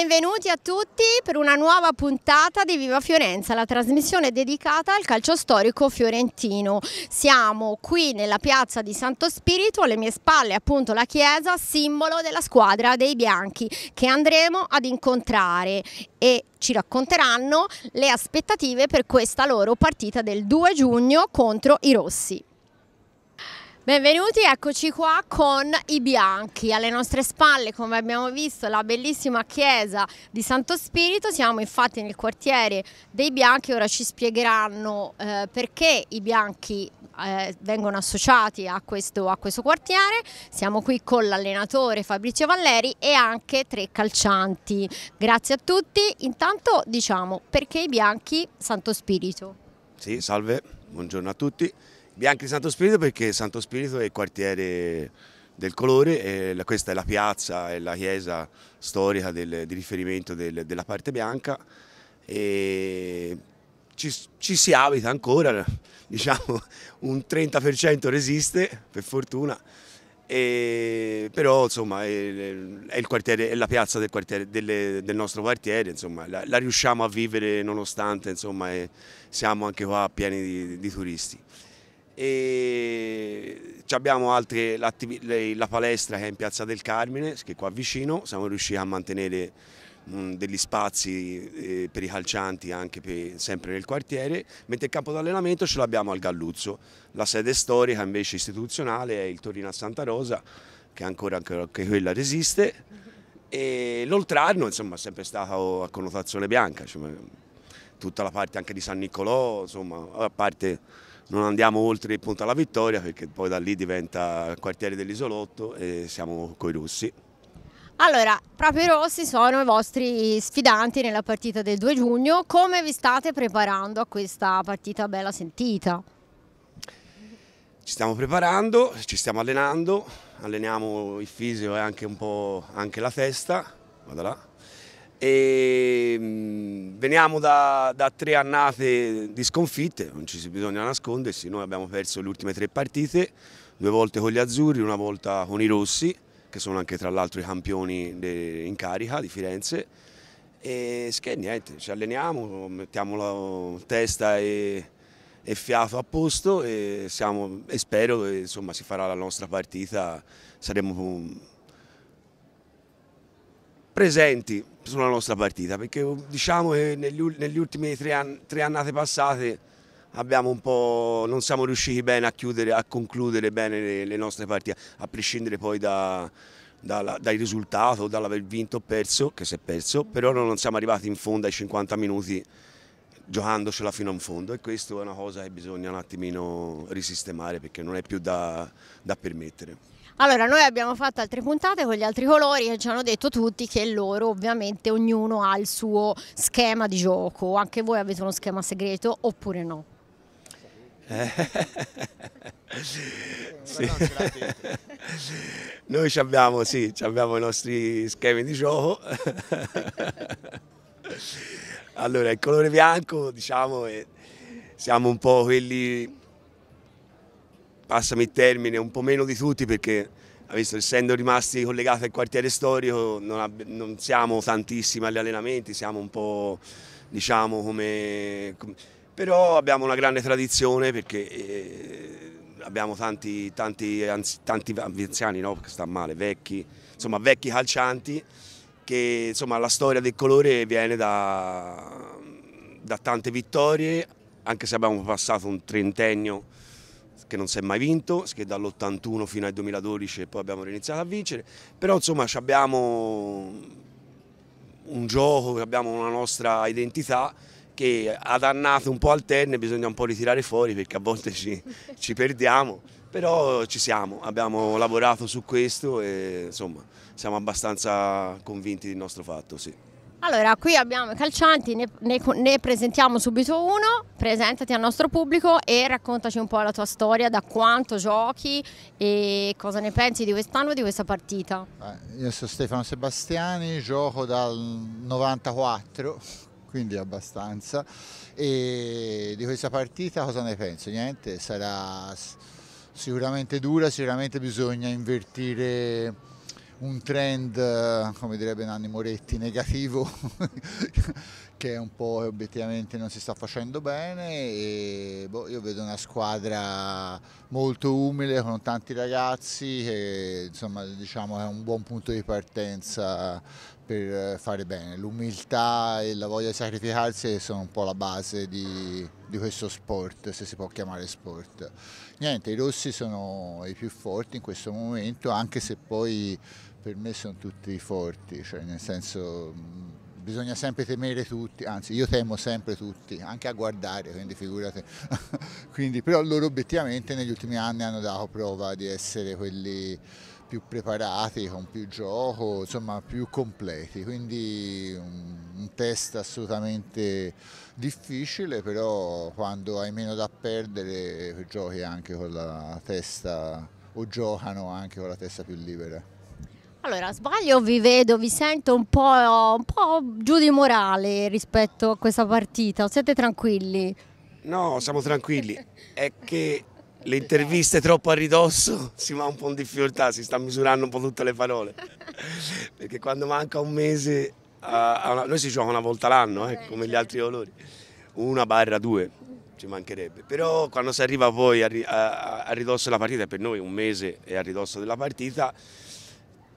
Benvenuti a tutti per una nuova puntata di Viva Fiorenza, la trasmissione dedicata al calcio storico fiorentino. Siamo qui nella piazza di Santo Spirito, alle mie spalle appunto la chiesa, simbolo della squadra dei bianchi che andremo ad incontrare e ci racconteranno le aspettative per questa loro partita del 2 giugno contro i rossi. Benvenuti, eccoci qua con i bianchi. Alle nostre spalle, come abbiamo visto, la bellissima chiesa di Santo Spirito. Siamo infatti nel quartiere dei bianchi, ora ci spiegheranno eh, perché i bianchi eh, vengono associati a questo, a questo quartiere. Siamo qui con l'allenatore Fabrizio Valleri e anche tre calcianti. Grazie a tutti. Intanto diciamo perché i bianchi Santo Spirito. Sì, salve, buongiorno a tutti. Bianchi di Santo Spirito perché Santo Spirito è il quartiere del colore, questa è la piazza, è la chiesa storica del, di riferimento del, della parte bianca e ci, ci, si abita ancora, diciamo un 30% resiste per fortuna, e, però insomma è, è, è, la piazza del, quartiere, delle, del nostro quartiere, insomma, la, la, riusciamo a vivere nonostante insomma, è, siamo anche qua pieni di, di turisti e abbiamo altre, la palestra che è in Piazza del Carmine, che è qua vicino, siamo riusciti a mantenere degli spazi eh, per i calcianti anche per, sempre nel quartiere, mentre il campo d'allenamento ce l'abbiamo al Galluzzo, la sede storica invece istituzionale è il Torino a Santa Rosa, che ancora anche quella resiste, e l'Oltrarno insomma è sempre stato oh, a connotazione bianca, cioè, tutta la parte anche di San Nicolò, insomma a parte non andiamo oltre il punto alla vittoria perché poi da lì diventa il quartiere dell'isolotto e siamo coi russi. Allora, proprio i rossi sono i vostri sfidanti nella partita del 2 giugno, come vi state preparando a questa partita bella sentita? Ci stiamo preparando, ci stiamo allenando, alleniamo il fisio e anche un po' anche la testa, vado là, e mm, veniamo da, da, tre annate di sconfitte, non ci si bisogna nascondersi, noi abbiamo perso le ultime tre partite, due volte con gli azzurri, una volta con i rossi, che sono anche tra l'altro i campioni de, in carica di Firenze, e che niente, ci alleniamo, mettiamo la testa e, e fiato a posto e, siamo, e spero che si farà la nostra partita, saremo presenti sulla nostra partita, perché diciamo che eh, negli, negli ultimi tre, an tre annate passate abbiamo un po', non siamo riusciti bene a, chiudere, a concludere bene le, le nostre partite, a prescindere poi da, dalla, dai risultati dall'aver vinto o perso, che si è perso, però non siamo arrivati in fondo ai 50 minuti giocandocela fino in fondo e questa è una cosa che bisogna un attimino risistemare perché non è più da, da permettere. Allora, noi abbiamo fatto altre puntate con gli altri colori e ci hanno detto tutti che loro, ovviamente, ognuno ha il suo schema di gioco. Anche voi avete uno schema segreto oppure no? sì. Noi abbiamo, sì, abbiamo i nostri schemi di gioco. allora, il colore bianco, diciamo, siamo un po' quelli passami il termine, un po' meno di tutti perché visto, essendo rimasti collegati al quartiere storico non, non, siamo tantissimi agli allenamenti, siamo un po' diciamo come... però abbiamo una grande tradizione perché eh, abbiamo tanti, tanti, anzi, tanti anziani, no, sta male, vecchi, insomma vecchi calcianti che insomma la storia del colore viene da, da tante vittorie, anche se abbiamo passato un trentennio che non si è mai vinto, che dall'81 fino al 2012 poi abbiamo riniziato a vincere, però insomma abbiamo un gioco, abbiamo una nostra identità che ad annate un po' alterne bisogna un po' ritirare fuori perché a volte ci, ci perdiamo, però ci siamo, abbiamo lavorato su questo e insomma siamo abbastanza convinti del nostro fatto, sì. Allora, qui abbiamo i calcianti, ne, ne, ne, presentiamo subito uno, presentati al nostro pubblico e raccontaci un po' la tua storia, da quanto giochi e cosa ne pensi di quest'anno e di questa partita. Eh, io sono Stefano Sebastiani, gioco dal 94, quindi abbastanza, e di questa partita cosa ne penso? Niente, sarà sicuramente dura, sicuramente bisogna invertire un trend, eh, come direbbe Nanni Moretti, negativo che è un po' obiettivamente non si sta facendo bene e boh, io vedo una squadra molto umile con tanti ragazzi che insomma diciamo è un buon punto di partenza per fare bene. L'umiltà e la voglia di sacrificarsi sono un po' la base di, di questo sport, se si può chiamare sport. Niente, i rossi sono i più forti in questo momento anche se poi per me sono tutti forti, cioè nel senso bisogna sempre temere tutti, anzi io temo sempre tutti, anche a guardare, quindi figurate. quindi, però loro obiettivamente negli ultimi anni hanno dato prova di essere quelli più preparati, con più gioco, insomma più completi, quindi un, test assolutamente difficile, però quando hai meno da perdere giochi anche con la testa o giocano anche con la testa più libera. Allora, sbaglio, vi vedo, vi sento un po', un po', giù di morale rispetto a questa partita, siete tranquilli? No, siamo tranquilli, è che le interviste troppo a ridosso si va un po' in difficoltà, si sta misurando un po' tutte le parole, perché quando manca un mese, a, a, noi si gioca una volta l'anno, eh, come gli altri valori, una barra due, ci mancherebbe, però quando si arriva poi a, a ridosso della partita, per noi un mese è a ridosso della partita,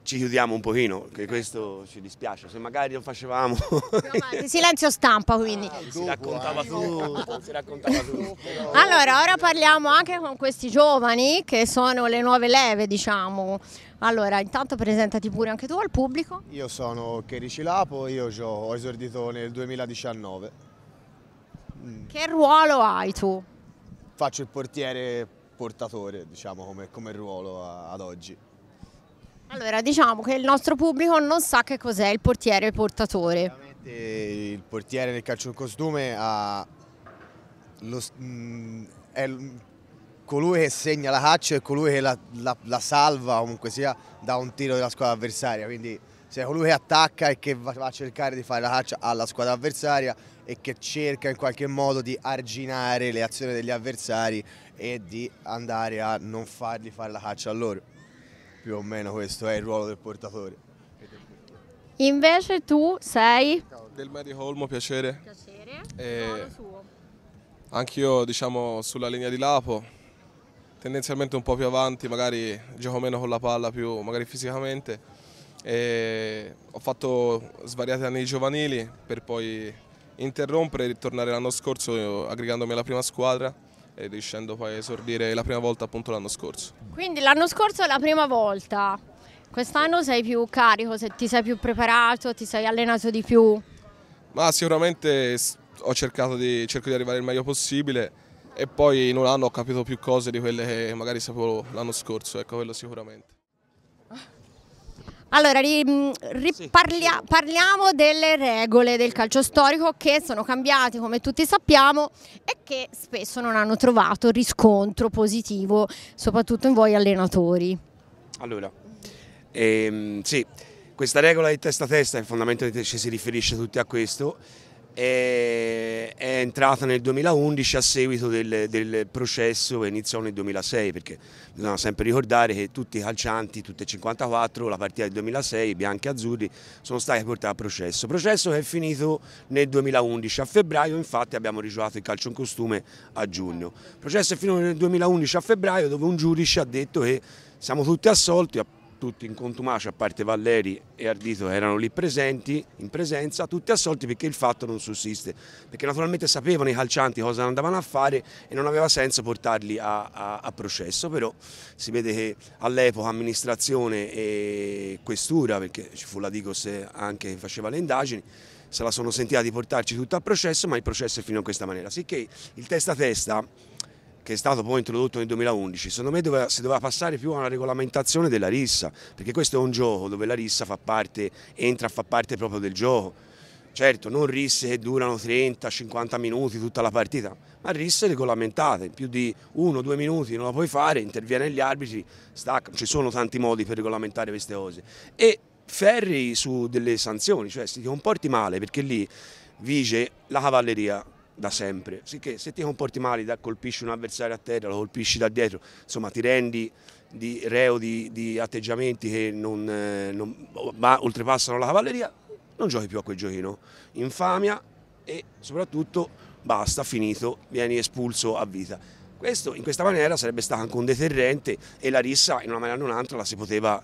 ci chiudiamo un pochino, che questo ci dispiace, se magari lo facevamo... No, silenzio stampa quindi. Ah, si, raccontava eh. tutto, si raccontava tutto, Allora, ora parliamo anche con questi giovani che sono le nuove leve, diciamo. Allora, intanto presentati pure anche tu al pubblico. Io sono Kerici Lapo, io ho esordito nel 2019. Mm. Che ruolo hai tu? Faccio il portiere portatore, diciamo, come, come ruolo ad oggi. Allora, diciamo che il nostro pubblico non sa che cos'è il portiere portatore. Il portiere nel calcio in costume lo, mm, è colui che segna la caccia e colui che la, la, la salva comunque sia da un tiro della squadra avversaria, quindi se è colui che attacca e che va a cercare di fare la caccia alla squadra avversaria e che cerca in qualche modo di arginare le azioni degli avversari e di andare a non fargli fare la caccia a loro più o meno questo è il ruolo del portatore. Invece tu sei? Del medico Olmo, piacere. Piacere. E... Eh, anch'io diciamo sulla linea di Lapo, tendenzialmente un po' più avanti, magari gioco meno con la palla, più magari fisicamente. E ho fatto svariati anni giovanili per poi interrompere e ritornare l'anno scorso eh, aggregandomi alla prima squadra e riuscendo poi a esordire la prima volta appunto l'anno scorso. Quindi l'anno scorso è la prima volta, quest'anno sei più carico, se ti sei più preparato, ti sei allenato di più? Ma sicuramente ho cercato di, cerco di arrivare il meglio possibile e poi in un anno ho capito più cose di quelle che magari sapevo l'anno scorso, ecco quello sicuramente. Allora, ri, mm, ri, sì. parlia, parliamo delle regole del calcio storico che sono cambiate, come tutti sappiamo, e che spesso non hanno trovato riscontro positivo, soprattutto in voi allenatori. Allora, ehm, sì, questa regola di testa a testa, il fondamento ci si riferisce tutti a questo, è, entrata nel 2011 a seguito del, del, processo che iniziò nel 2006 perché bisogna sempre ricordare che tutti i calcianti, tutti e 54, la partita del 2006, bianchi e azzurri sono stati portati a processo, processo che è finito nel 2011 a febbraio infatti abbiamo rigiocato il calcio in costume a giugno, il processo è finito nel 2011 a febbraio dove un giudice ha detto che siamo tutti assolti tutti in contumacia, a parte Valleri e Ardito che erano lì presenti, in presenza, tutti assolti perché il fatto non sussiste, perché naturalmente sapevano i calcianti cosa andavano a fare e non aveva senso portarli a, a, a processo, però si vede che all'epoca amministrazione e questura, perché ci fu la Digos anche che faceva le indagini, se la sono sentita di portarci tutto a processo, ma il processo è fino a questa maniera, sicché il testa a testa che è stato poi introdotto nel 2011, secondo me doveva, si doveva passare più a una regolamentazione della rissa, perché questo è un gioco dove la rissa fa parte, entra a far parte proprio del gioco. Certo, non risse che durano 30-50 minuti tutta la partita, ma risse regolamentate, più di 1-2 minuti non la puoi fare, interviene gli arbitri, stacca. ci sono tanti modi per regolamentare queste cose. E ferri su delle sanzioni, cioè se ti comporti male, perché lì vige la cavalleria, da sempre, sicché se ti comporti male, da, colpisci un avversario a terra, lo colpisci da dietro, insomma ti rendi di reo di, di atteggiamenti che non, eh, non, ma, oltrepassano la cavalleria, non giochi più a quel giochino, infamia e soprattutto basta, finito, vieni espulso a vita. Questo in questa maniera sarebbe stato anche un deterrente e la rissa in una maniera o in un'altra la si poteva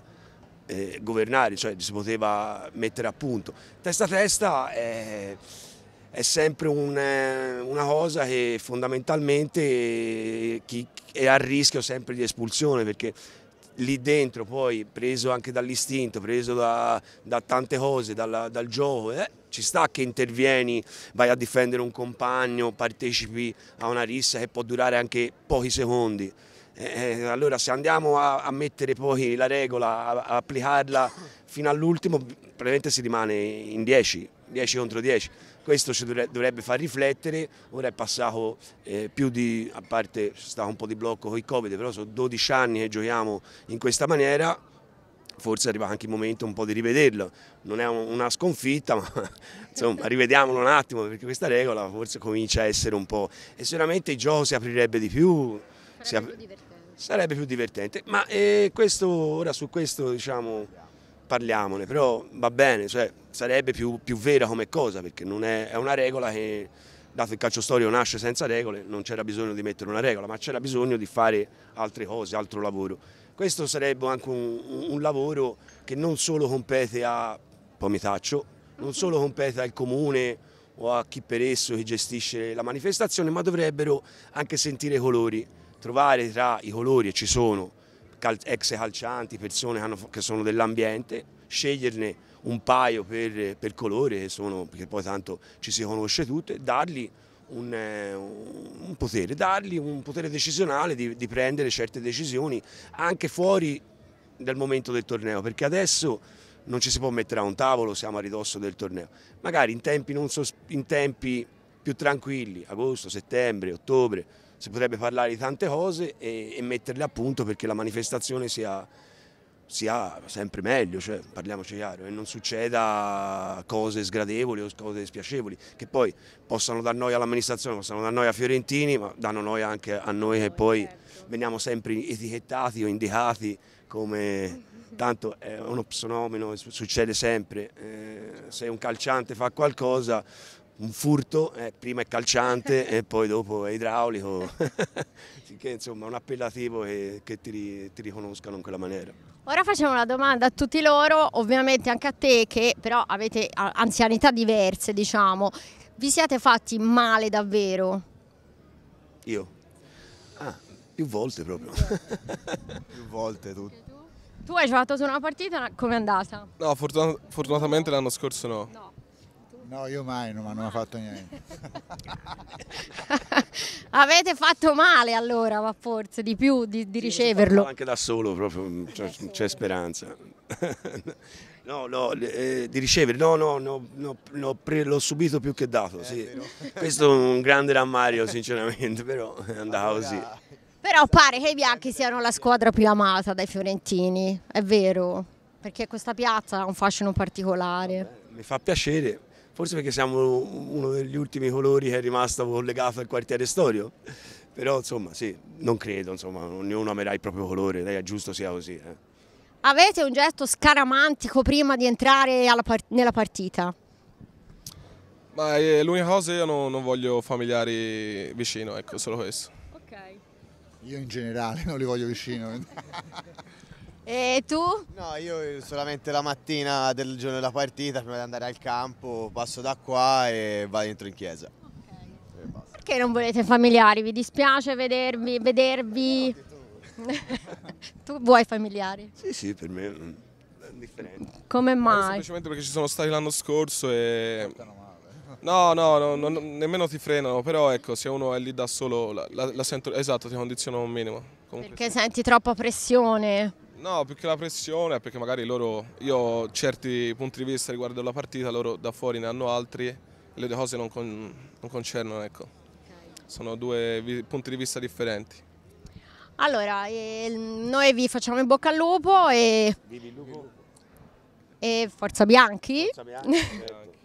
eh, governare, cioè si poteva mettere a punto. Testa a testa... Eh, è sempre un, eh, una cosa che fondamentalmente eh, è a rischio sempre di espulsione perché lì dentro poi preso anche dall'istinto, preso da, da, tante cose, dalla, dal gioco, eh, ci sta che intervieni, vai a difendere un compagno, partecipi a una rissa che può durare anche pochi secondi. Eh, eh allora se andiamo a, a, mettere poi la regola, a, a applicarla fino all'ultimo, probabilmente si rimane in 10, 10 contro 10. Questo ci dovrebbe far riflettere, ora è passato eh, più di, a parte c'è stato un po' di blocco con il Covid, però sono 12 anni che giochiamo in questa maniera, forse è arrivato anche il momento un po' di rivederlo. Non è una sconfitta, ma insomma, rivediamolo un attimo perché questa regola forse comincia a essere un po'. E sicuramente il gioco si aprirebbe di più. Sarebbe, ap... più, divertente. Sarebbe più divertente. Ma eh, questo, ora su questo diciamo parliamone, però va bene, cioè, sarebbe più, più, vera come cosa perché è, è, una regola che dato il calcio storico nasce senza regole, non c'era bisogno di mettere una regola, ma c'era bisogno di fare altre cose, altro lavoro. Questo sarebbe anche un, un lavoro che non solo compete a, poi mi taccio, non solo compete al comune o a chi per esso che gestisce la manifestazione, ma dovrebbero anche sentire i colori, trovare tra i colori, e ci sono, ex calcianti, persone che, hanno, che sono dell'ambiente, sceglierne un paio per, per colore, che sono, perché poi tanto ci si conosce tutte, dargli un, eh, un potere, dargli un potere decisionale di, di prendere certe decisioni anche fuori dal momento del torneo, perché adesso non ci si può mettere a un tavolo, siamo a ridosso del torneo. Magari in tempi, in tempi più tranquilli, agosto, settembre, ottobre, si potrebbe parlare di tante cose e, e metterle a punto perché la manifestazione sia, sia sempre meglio, cioè, parliamoci chiaro, e non succeda cose sgradevoli o cose spiacevoli, che poi possano dar noia all'amministrazione, possano dar noia a Fiorentini, ma danno noia anche a noi che poi veniamo sempre etichettati o indicati come tanto è uno psenomeno, succede sempre, eh, se un calciante fa qualcosa un furto, eh, prima è calciante e poi dopo è idraulico, che insomma è un appellativo che, che ti, ti, riconoscano in quella maniera. Ora facciamo una domanda a tutti loro, ovviamente anche a te che però avete anzianità diverse diciamo, vi siete fatti male davvero? Io? Ah, più volte proprio. più volte Tu? tu hai giocato su una partita, com'è andata? No, fortun fortunatamente l'anno scorso no. no. No, io mai, non, non ho fatto niente. Avete fatto male allora, ma forse di più di, di riceverlo. Anche da solo, proprio, cioè, eh, c'è speranza. No, no, eh, di ricevere, no, no, no, no l'ho subito più che dato, eh, sì. Questo è un grande rammario sinceramente, però è andato così. Però pare che i bianchi siano la squadra più amata dai fiorentini, è vero, perché questa piazza ha un fascino particolare. mi fa piacere, forse perché siamo uno degli ultimi colori che è rimasto collegato al quartiere Storio, però insomma sì, non credo, insomma, ognuno amerà il proprio colore, dai, è giusto sia così. Eh. Avete un gesto scaramantico prima di entrare part nella partita? Ma è eh, l'unica cosa io non, non, voglio familiari vicino, ecco, solo questo. Ok. Io in generale non li voglio vicino. E tu? No, io eh, solamente la mattina del giorno della partita, prima di andare al campo, passo da qua e vado dentro in chiesa. Okay. Perché non volete familiari? Vi dispiace vedervi? vedervi... No, tu. tu vuoi familiari? Sì, sì, per me è differente. Come mai? semplicemente perché ci sono stati l'anno scorso e... No, no, no, no, nemmeno ti frenano, però ecco, se uno è lì da solo, la, la, la sento, esatto, ti condizionano un minimo. Comunque perché sì. senti troppa pressione? No, più che la pressione, perché magari loro, io ho certi punti di vista riguardo alla partita, loro da fuori ne hanno altri, le due cose non, con, non concernono, ecco. Sono due punti di vista differenti. Allora, eh, noi vi facciamo in bocca al lupo e... Vivi lupo. E forza bianchi. Forza bianchi. Certo.